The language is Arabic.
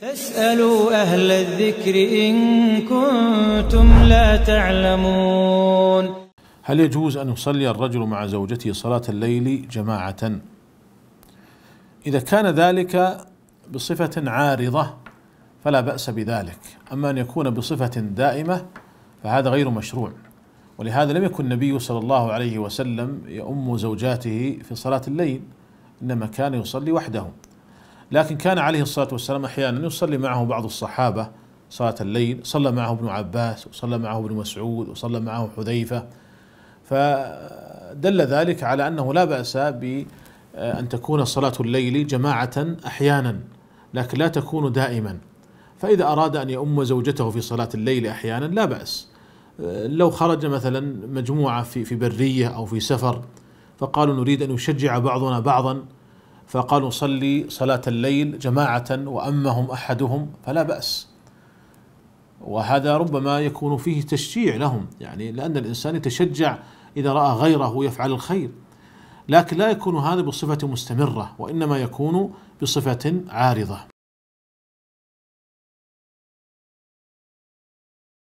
فاسألوا أهل الذكر إن كنتم لا تعلمون هل يجوز أن يصلي الرجل مع زوجته صلاة الليل جماعة إذا كان ذلك بصفة عارضة فلا بأس بذلك أما أن يكون بصفة دائمة فهذا غير مشروع ولهذا لم يكن النبي صلى الله عليه وسلم يؤم زوجاته في صلاة الليل إنما كان يصلي وحده لكن كان عليه الصلاة والسلام أحيانا يصلي معه بعض الصحابة صلاة الليل صلى معه ابن عباس وصلى معه ابن مسعود وصلى معه حذيفة فدل ذلك على أنه لا بأس بأن آه، تكون صلاة الليل جماعة أحيانا لكن لا تكون دائما فإذا أراد أن يؤم زوجته في صلاة الليل أحيانا لا بأس آه، لو خرج مثلا مجموعة في في برية أو في سفر فقالوا نريد أن يشجع بعضنا بعضا فقالوا صلي صلاة الليل جماعة وأمهم أحدهم فلا بأس وهذا ربما يكون فيه تشجيع لهم يعني لأن الإنسان يتشجع إذا رأى غيره يفعل الخير لكن لا يكون هذا بصفة مستمرة وإنما يكون بصفة عارضة